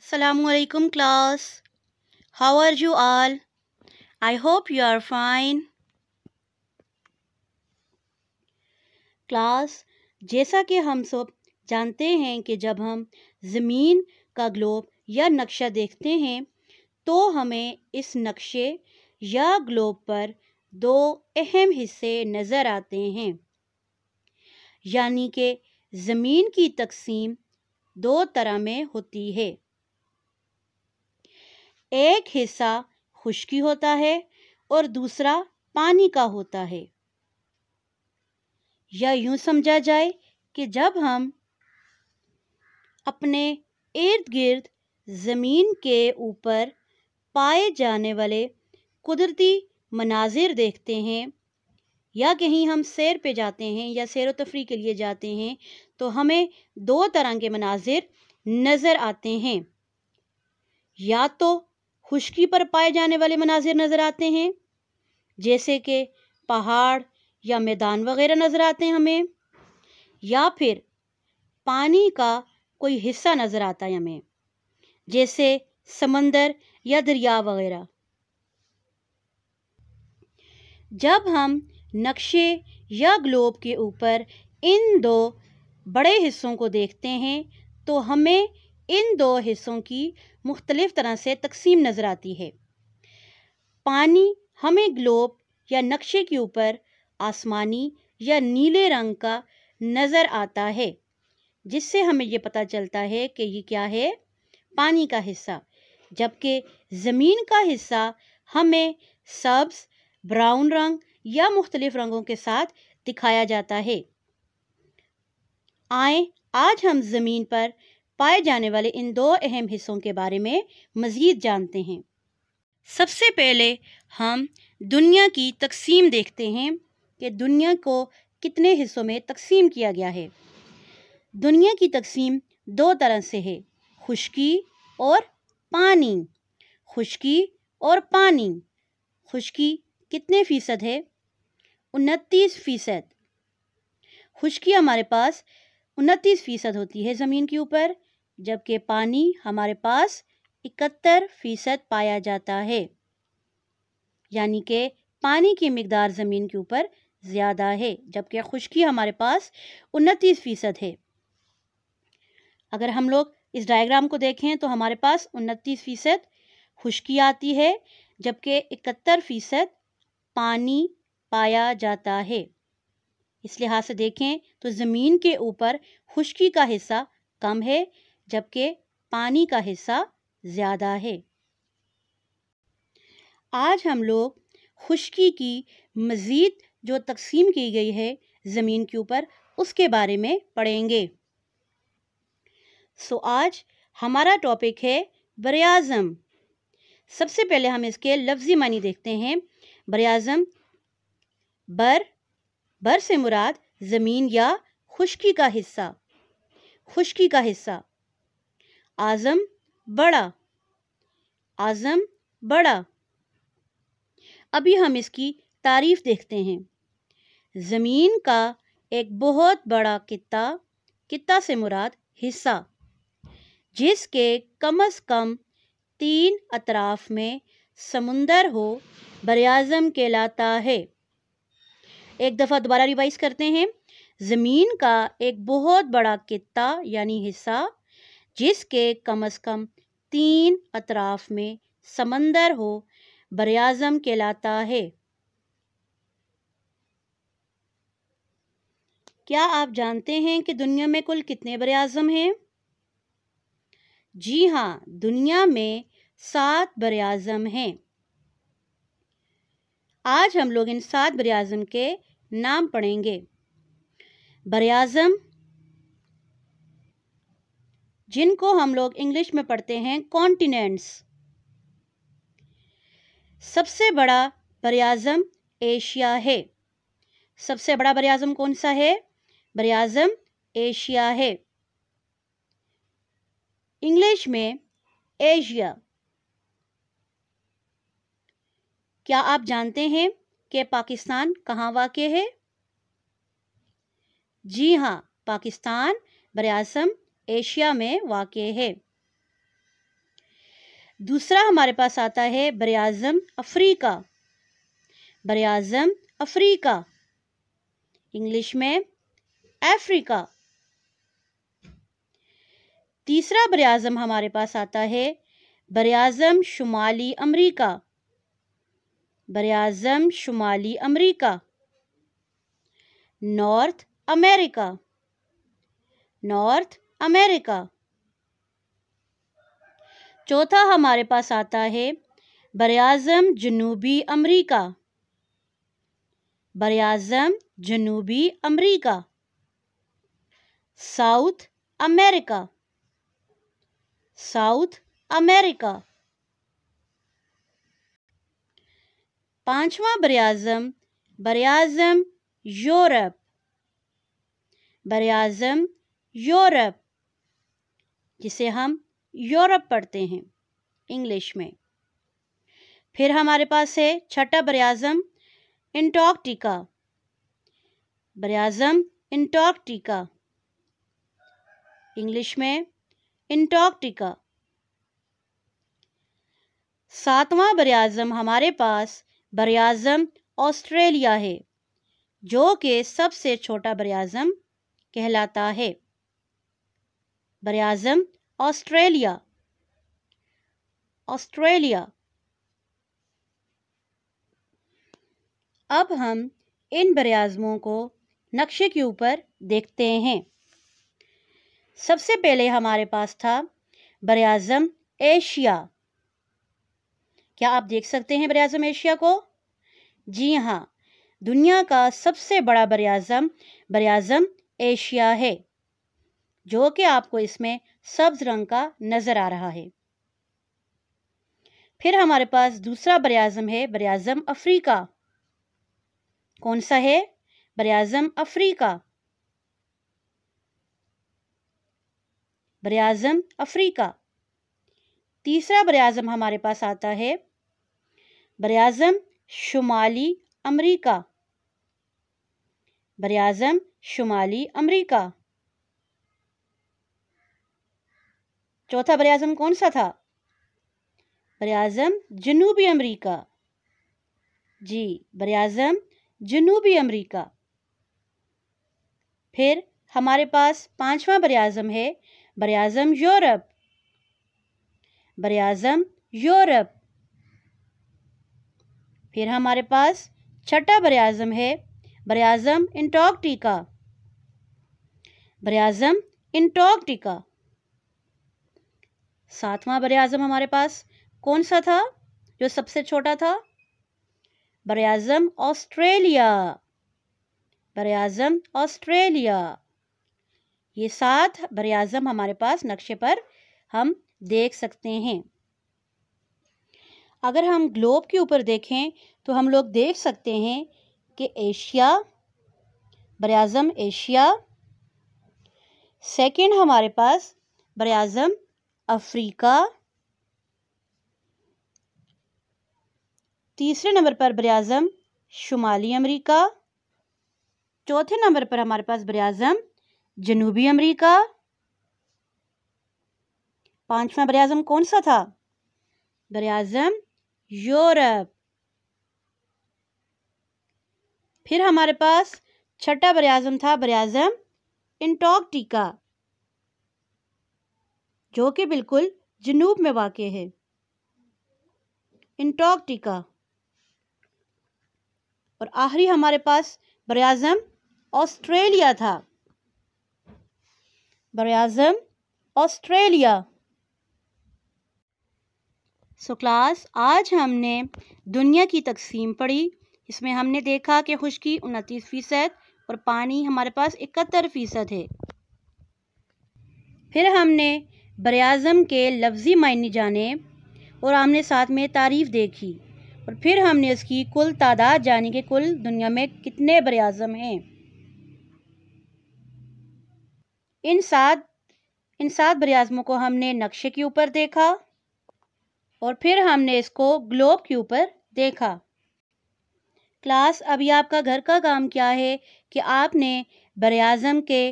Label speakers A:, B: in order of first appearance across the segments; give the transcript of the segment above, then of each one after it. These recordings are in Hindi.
A: Assalamualaikum class. How are you all? I hope you are fine. Class जैसा कि हम सब जानते हैं कि जब हम ज़मीन का ग्लोब या नक्शा देखते हैं तो हमें इस नक्शे या ग्लोब पर दो अहम हिस्से नज़र आते हैं यानी कि ज़मीन की तकसीम दो तरह में होती है एक हिस्सा खुश्की होता है और दूसरा पानी का होता है या यूं समझा जाए कि जब हम अपने इर्द गिर्द ज़मीन के ऊपर पाए जाने वाले कुदरती मनाजिर देखते हैं या कहीं हम सैर पे जाते हैं या सैर तफरी के लिए जाते हैं तो हमें दो तरह के मनाजिर नज़र आते हैं या तो खुश्की पर पाए जाने वाले मनाजिर नज़र आते हैं जैसे कि पहाड़ या मैदान वगैरह नज़र आते हैं हमें या फिर पानी का कोई हिस्सा नज़र आता है हमें जैसे समंदर या दरिया वगैरह जब हम नक्शे या ग्लोब के ऊपर इन दो बड़े हिस्सों को देखते हैं तो हमें इन दो हिस्सों की मुख्तलिफ़ तरह से तकसीम नज़र आती है पानी हमें ग्लोब या नक्शे के ऊपर आसमानी या नीले रंग का नज़र आता है जिससे हमें ये पता चलता है कि ये क्या है पानी का हिस्सा जबकि ज़मीन का हिस्सा हमें सब्ज़ ब्राउन रंग या मुख्तलिफ़ रंगों के साथ दिखाया जाता है आए आज हम ज़मीन पर पाए जाने वाले इन दो अहम हिस्सों के बारे में मज़ीद जानते हैं सबसे पहले हम दुनिया की तकसीम देखते हैं कि दुनिया को कितने हिस्सों में तकसीम किया गया है दुनिया की तकसीम दो तरह से है खुशकी और पानी खुशकी और पानी खुशकी कितने फ़ीसद है उनतीस फ़ीसद खुशकी हमारे पास उनतीस फ़ीसद होती है ज़मीन के ऊपर जबकि पानी हमारे पास इकहत्तर फीसद पाया जाता है यानी कि पानी की मकदार ज़मीन के ऊपर ज़्यादा है जबकि खुश्की हमारे पास उनतीस फ़ीसद है अगर हम लोग इस डायग्राम को देखें तो हमारे पास उनतीस फ़ीसद खुश्की आती है जबकि इकहत्तर फ़ीसद पानी पाया जाता है इस लिहाज से देखें तो ज़मीन के ऊपर खुश्की का हिस्सा कम है जबकि पानी का हिस्सा ज़्यादा है आज हम लोग खुश्की की मज़ीद जो तकसीम की गई है ज़मीन के ऊपर उसके बारे में पढ़ेंगे सो आज हमारा टॉपिक है बरआज़म सबसे पहले हम इसके लफ्ज़ी मानी देखते हैं बरआज़म बर बर से मुराद ज़मीन या खुश्की का हिस्सा खुश्की का हिस्सा आज़म बड़ा आज़म बड़ा अभी हम इसकी तारीफ देखते हैं ज़मीन का एक बहुत बड़ा किता किता से मुराद हिस्सा जिसके कम अज़ कम तीन अतराफ में समुंदर हो बरआज़म कहलाता है एक दफ़ा दोबारा रिवाइज करते हैं ज़मीन का एक बहुत बड़ा किता यानी हिस्सा जिसके कम अज़ कम तीन अतराफ में समंदर हो बरआज़म कहलाता है क्या आप जानते हैं कि दुनिया में कुल कितने बरेज़म हैं जी हाँ दुनिया में सात बरआज़म हैं आज हम लोग इन सात बरआज़म के नाम पढ़ेंगे बरआज़म जिनको हम लोग इंग्लिश में पढ़ते हैं कॉन्टिनेंट्स सबसे बड़ा बरआज़म एशिया है सबसे बड़ा बरआज़म कौन सा है बरआज़म एशिया है इंग्लिश में एशिया क्या आप जानते हैं कि पाकिस्तान कहाँ वाक़ है जी हाँ पाकिस्तान बरआज़म एशिया में वाक़ है दूसरा हमारे पास आता है बर अज़म अफ्रीका बर अज़म अफ्रीका इंग्लिश में अफ्रीका तीसरा बर अज़म हमारे पास आता है बर अज़म शुमाली अमरीका बर अज़म शुमाली अमरीका नॉर्थ अमेरिका नॉर्थ अमेरिका चौथा हमारे पास आता है बरआज़म जनूबी अमरीका बरआज़म जनूबी अमरीका साउथ अमेरिका साउथ अमेरिका पांचवा बरआज़म बरआज़म यूरोप बरआज़म यूरोप जिसे हम यूरोप पढ़ते हैं इंग्लिश में फिर हमारे पास है छठा बरआज़म इंटॉक्टिका बरआज़म इंटॉक्टिका इंग्लिश में इंटॉक्टिका सातवां बरआज़म हमारे पास बरआज़म ऑस्ट्रेलिया है जो कि सबसे छोटा बरआज़म कहलाता है बरआज़म ऑस्ट्रेलिया ऑस्ट्रेलिया अब हम इन बरआज़मों को नक्शे के ऊपर देखते हैं सबसे पहले हमारे पास था बरआज़म एशिया क्या आप देख सकते हैं बरआज़म एशिया को जी हाँ दुनिया का सबसे बड़ा बरआज़म बरआज़म एशिया है जो कि आपको इसमें सब्ज रंग का नज़र आ रहा है फिर हमारे पास दूसरा बरआज़म है बरआज़म अफ्रीका कौन सा है बरआज़म अफ्रीका बरआज़म अफ्रीका तीसरा बरआज़म हमारे पास आता है बरआज़म शुमाली अमरीका बरआज़म शुमाली अमरीका चौथा बर अज़म कौन सा था बर अज़म जनूबी अमरीका जी बर अज़म जनूबी अमरीका फिर हमारे पास पांचवा बर अज़म है बर अज़म यूरोप बर अज़म यूरोप फिर हमारे पास छठा बर अज़म है बर अज़म इंटॉकटिका बर अज़म इंटॉकटिका सातवां बर अज़म हमारे पास कौन सा था जो सबसे छोटा था बर अज़म ऑस्ट्रेलिया बर अज़म ऑस्ट्रेलिया ये सात बर अज़म हमारे पास नक्शे पर हम देख सकते हैं अगर हम ग्लोब के ऊपर देखें तो हम लोग देख सकते हैं कि एशिया बर अज़म एशिया सेकेंड हमारे पास बर अज़म अफ्रीका तीसरे नंबर पर ब्राज़म शुमाली अमेरिका चौथे नंबर पर हमारे पास ब्राज़म जनूबी अमेरिका पांचवा ब्राज़म कौन सा था ब्राज़म यूरोप फिर हमारे पास छठा ब्राज़म था ब्राज़म इंटॉक्टिका जो कि बिल्कुल जनूब में वाक़ है इंटॉकटिका और आखिरी हमारे पास बरम ऑस्ट्रेलिया था बरम ऑस्ट्रेलिया सो क्लास आज हमने दुनिया की तकसीम पढ़ी इसमें हमने देखा कि खुशकी उनतीस फ़ीसद और पानी हमारे पास इकहत्तर फ़ीसद है फिर हमने बर के लफ्ज़ी मायने जाने और हमने साथ में तारीफ़ देखी और फिर हमने उसकी कुल तादाद जानी कि कुल दुनिया में कितने बर हैं इन सात इन सात बर को हमने नक्शे के ऊपर देखा और फिर हमने इसको ग्लोब के ऊपर देखा क्लास अभी आपका घर का काम क्या है कि आपने बर के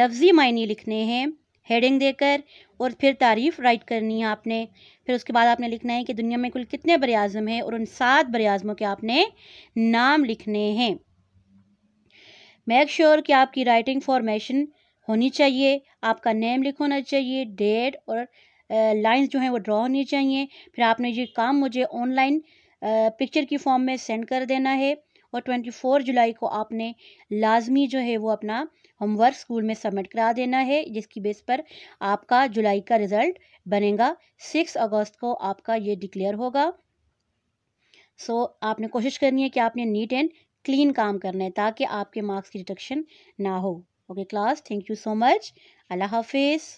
A: लफ्ज़ी मायने लिखने हैं हेडिंग देकर और फिर तारीफ़ राइट करनी है आपने फिर उसके बाद आपने लिखना है कि दुनिया में कुल कितने बर हैं और उन सात बर के आपने नाम लिखने हैं मेक श्योर sure कि आपकी राइटिंग फॉर्मेशन होनी चाहिए आपका नेम लिख होना चाहिए डेट और लाइंस जो हैं वो ड्रॉ होनी चाहिए फिर आपने ये काम मुझे ऑनलाइन पिक्चर की फॉर्म में सेंड कर देना है और 24 जुलाई को आपने लाजमी जो है वो अपना होमवर्क स्कूल में सबमिट करा देना है जिसकी बेस पर आपका जुलाई का रिज़ल्ट बनेगा 6 अगस्त को आपका ये डिक्लेयर होगा सो so, आपने कोशिश करनी है कि आपने नीट एंड क्लीन काम करना है ताकि आपके मार्क्स की डिटक्शन ना हो okay class thank you so much अल्लाह हाफिज़